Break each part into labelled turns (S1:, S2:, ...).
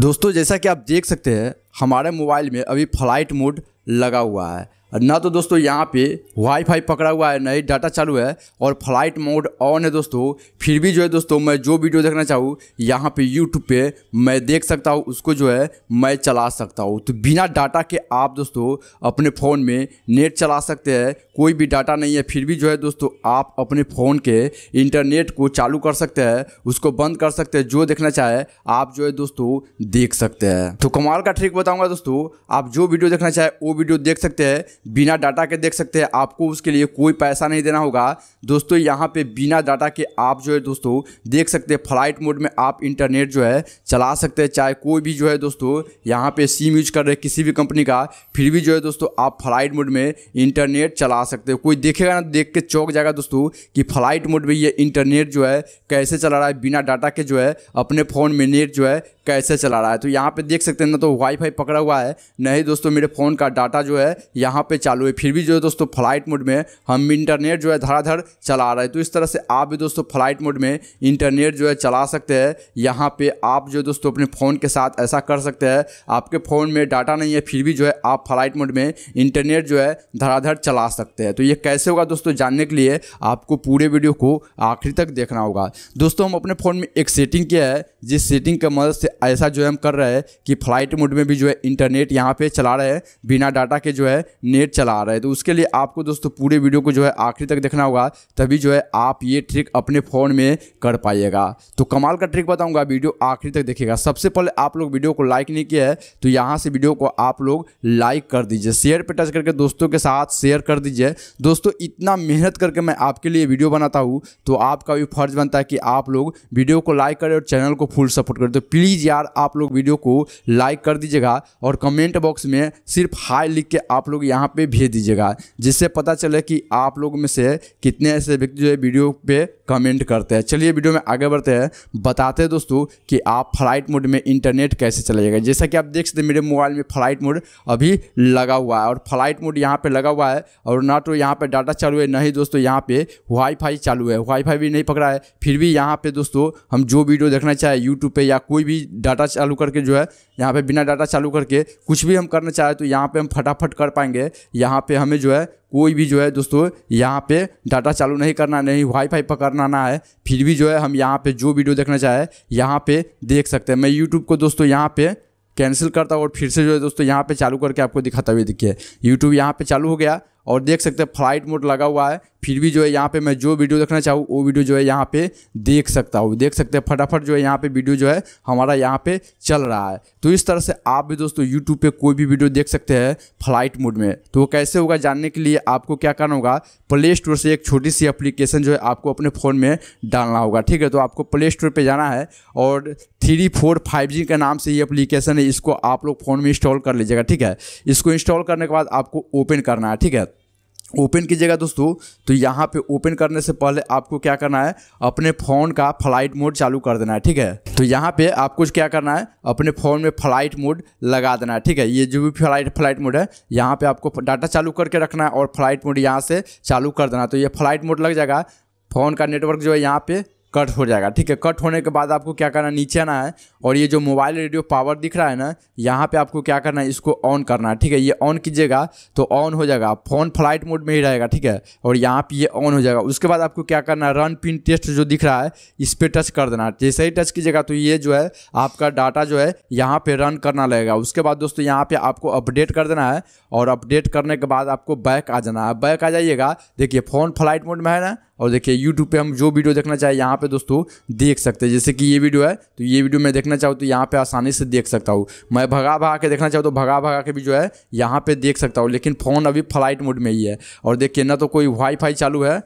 S1: दोस्तों जैसा कि आप देख सकते हैं हमारे मोबाइल में अभी फ्लाइट मोड लगा हुआ है અના તો દોસ્તો યહા પે વાઇફાઇ પકડા ہوا હે ને ડેટા ચાલુ હે ઓર ફ્લાઇટ મોડ ઓન હે દોસ્તો ફિર ભી જો હે દોસ્તો મે જો વિડિયો દેખના ચાહું યહા પે YouTube પે મે દેખ સકતા હું ઉસકો જો હે મે ચલા સકતા હું તો બિના ડેટા કે આપ દોસ્તો અપને ફોન મે નેટ ચલા સકતે હે કોઈ ભી ડેટા નહી હે ફિર ભી જો હે દોસ્તો આપ અપને ફોન કે ઇન્ટરનેટ કો ચાલુ કર સકતે હે ઉસકો બંધ કર સકતે હે જો દેખના ચાહે આપ જો હે દોસ્તો દેખ સકતે હે તો કમાલ કા ટ્રીક બતાઉંગા દોસ્તો આપ જો વિડિયો દેખના ચાહે ઓ વિડિયો દેખ સકતે હે बिना डाटा के देख सकते हैं आपको उसके लिए कोई पैसा नहीं देना होगा दोस्तों यहाँ पे बिना डाटा के आप जो है दोस्तों देख सकते हैं फ्लाइट मोड में आप इंटरनेट जो है चला सकते हैं चाहे कोई भी जो है दोस्तों यहाँ पे सिम यूज कर रहे किसी भी कंपनी का फिर भी जो है दोस्तों आप फ्लाइट मोड में इंटरनेट चला सकते हो कोई देखेगा ना देख के चौक जाएगा दोस्तों कि फ्लाइट मोड में ये इंटरनेट जो है कैसे चला रहा है बिना डाटा के जो है अपने फ़ोन में नेट जो है कैसे चला रहा है तो यहाँ पे देख सकते हैं ना तो वाईफाई पकड़ा हुआ है नहीं दोस्तों मेरे फ़ोन का डाटा जो है यहाँ पे चालू है फिर भी जो है दोस्तों फ्लाइट मोड में हम इंटरनेट जो है धराधर चला रहे हैं तो इस तरह से आप भी दोस्तों फ्लाइट मोड में इंटरनेट जो है चला सकते हैं यहाँ पे आप जो दोस्तों अपने फ़ोन के साथ ऐसा कर सकते हैं आपके फ़ोन में डाटा नहीं है फिर भी जो है आप फ्लाइट मोड में इंटरनेट जो है धड़ाधड़ चला सकते हैं तो ये कैसे होगा दोस्तों जानने के लिए आपको पूरे वीडियो को आखिर तक देखना होगा दोस्तों हम अपने फ़ोन में एक सेटिंग किया है जिस सेटिंग के मदद से ऐसा जो है हम कर रहे हैं कि फ्लाइट मोड में भी जो है इंटरनेट यहाँ पे चला रहे हैं बिना डाटा के जो है नेट चला रहे हैं तो उसके लिए आपको दोस्तों पूरे वीडियो को जो है आखिरी तक देखना होगा तभी जो है आप ये ट्रिक अपने फ़ोन में कर पाइएगा तो कमाल का ट्रिक बताऊँगा वीडियो आखिरी तक देखिएगा सबसे पहले आप लोग वीडियो को लाइक नहीं किया है तो यहाँ से वीडियो को आप लोग लाइक कर दीजिए शेयर पर टच करके दोस्तों के साथ शेयर कर दीजिए दोस्तों इतना मेहनत करके मैं आपके लिए वीडियो बनाता हूँ तो आपका भी फर्ज बनता है कि आप लोग वीडियो को लाइक करें और चैनल को फुल सपोर्ट करते हो प्लीज़ यार आप लोग वीडियो को लाइक कर दीजिएगा और कमेंट बॉक्स में सिर्फ हाई लिख के आप लोग यहाँ पे भेज दीजिएगा जिससे पता चले कि आप लोग में से कितने ऐसे व्यक्ति जो है वीडियो पे कमेंट करते हैं चलिए वीडियो में आगे बढ़ते हैं बताते हैं दोस्तों कि आप फ्लाइट मोड में इंटरनेट कैसे चलाइएगा जैसा कि आप देख सकते मेरे मोबाइल में फ्लाइट मोड अभी लगा हुआ है और फ्लाइट मोड यहाँ पर लगा हुआ है और ना तो यहाँ पर डाटा चालू है ना ही दोस्तों यहाँ पर वाईफाई चालू है वाईफाई भी नहीं पकड़ा है फिर भी यहाँ पर दोस्तों हम जो वीडियो देखना चाहे यूट्यूब पे या कोई भी डाटा चालू करके जो है यहाँ पे बिना डाटा चालू करके कुछ भी हम करना चाहें तो यहाँ पे हम फटाफट कर पाएंगे यहाँ पे हमें जो है कोई भी जो है दोस्तों यहाँ पे डाटा चालू नहीं करना नहीं वाईफाई पकड़ना ना है फिर भी जो है हम यहाँ पे जो वीडियो देखना चाहे यहाँ पे देख सकते हैं मैं यूट्यूब को दोस्तों यहाँ पे कैंसिल करता हूँ और फिर से जो है दोस्तों यहाँ पे चालू करके आपको दिखाता हुआ देखिए यूट्यूब यहाँ पे चालू हो गया और देख सकते हैं फ्लाइट मोड लगा हुआ है फिर भी जो है यहाँ पे मैं जो वीडियो देखना चाहूँ वो वीडियो जो है यहाँ पे देख सकता हूँ देख सकते हैं फटाफट जो है यहाँ पे वीडियो जो है हमारा यहाँ पे चल रहा है तो इस तरह से आप भी दोस्तों यूट्यूब पे कोई भी वीडियो देख सकते हैं फ्लाइट मोड में तो वो कैसे होगा जानने के लिए आपको क्या करना होगा प्ले स्टोर से एक छोटी सी अप्लीकेशन जो है आपको अपने फ़ोन में डालना होगा ठीक है तो आपको प्ले स्टोर पर जाना है और थ्री फोर फाइव जी के नाम से ये एप्लीकेशन है इसको आप लोग फ़ोन में इंस्टॉल कर लीजिएगा ठीक है इसको इंस्टॉल करने के बाद आपको ओपन करना है ठीक है ओपन कीजिएगा दोस्तों तो यहाँ पे ओपन करने से पहले आपको क्या करना है अपने फ़ोन का फ्लाइट मोड चालू कर देना है ठीक है तो यहाँ पे आपको क्या करना है अपने फ़ोन में फ्लाइट मोड लगा देना है ठीक है ये जो भी फ्लाइट फ्लाइट मोड है यहाँ पे आपको डाटा चालू करके रखना है और फ्लाइट मोड यहाँ से चालू कर देना है तो ये फ्लाइट मोड लग जाएगा फ़ोन का नेटवर्क जो है यहाँ पर कट हो जाएगा ठीक है कट होने के बाद आपको क्या करना नीचे आना है और ये जो मोबाइल रेडियो पावर दिख रहा है ना यहाँ पे आपको क्या करना है इसको ऑन करना है ठीक है ये ऑन कीजिएगा तो ऑन हो जाएगा फ़ोन फ्लाइट मोड में ही रहेगा ठीक है और यहाँ पे ये ऑन हो जाएगा उसके बाद आपको क्या करना है रन पिन टेस्ट जो दिख रहा है इस पर टच कर देना जैसे ही टच कीजिएगा तो ये जो है आपका डाटा जो है यहाँ पर रन करना लगेगा उसके बाद दोस्तों यहाँ पर आपको अपडेट कर देना है और अपडेट करने के बाद आपको बैक आ जाना है बैक आ जाइएगा देखिए फ़ोन फ्लाइट मोड में है ना और देखिए यूट्यूब पे हम जो वीडियो देखना चाहे यहाँ पे दोस्तों देख सकते हैं जैसे कि ये वीडियो है तो ये वीडियो मैं देखना चाहूँ तो यहाँ पे आसानी से देख सकता हूँ मैं भगा भगा के देखना चाहूँ तो भगा भगा के भी जो है यहाँ पे देख सकता हूँ लेकिन फ़ोन अभी फ्लाइट मोड में ही है और देखिए ना तो कोई वाईफाई चालू है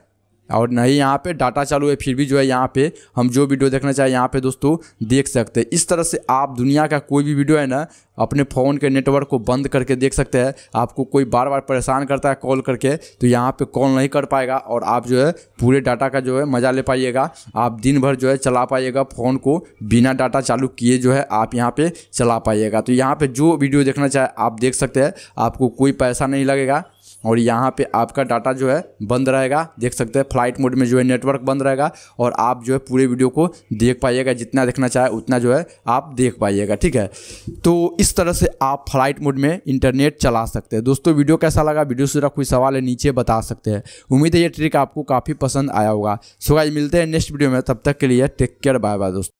S1: और नहीं यहाँ पे डाटा चालू है फिर भी जो है यहाँ पे हम जो वीडियो देखना चाहें यहाँ पे दोस्तों देख सकते हैं इस तरह से आप दुनिया का कोई भी वीडियो है ना अपने फ़ोन के नेटवर्क को बंद करके देख सकते हैं आपको कोई बार बार परेशान करता है कॉल करके तो यहाँ पे कॉल नहीं कर पाएगा और आप जो है पूरे डाटा का जो है मज़ा ले पाइएगा आप दिन भर जो है चला पाइएगा फ़ोन को बिना डाटा चालू किए जो है आप यहाँ पर चला पाइएगा तो यहाँ पर जो वीडियो देखना चाहे आप देख सकते हैं आपको कोई पैसा नहीं लगेगा और यहाँ पे आपका डाटा जो है बंद रहेगा देख सकते हैं फ्लाइट मोड में जो है नेटवर्क बंद रहेगा और आप जो है पूरे वीडियो को देख पाइएगा जितना देखना चाहे उतना जो है आप देख पाइएगा ठीक है तो इस तरह से आप फ्लाइट मोड में इंटरनेट चला सकते हैं दोस्तों वीडियो कैसा लगा वीडियो से कोई सवाल है नीचे बता सकते हैं उम्मीद है ये ट्रिक आपको काफ़ी पसंद आया होगा सो आज मिलते हैं नेक्स्ट वीडियो में तब तक के लिए टेक केयर बाय बाय दोस्तों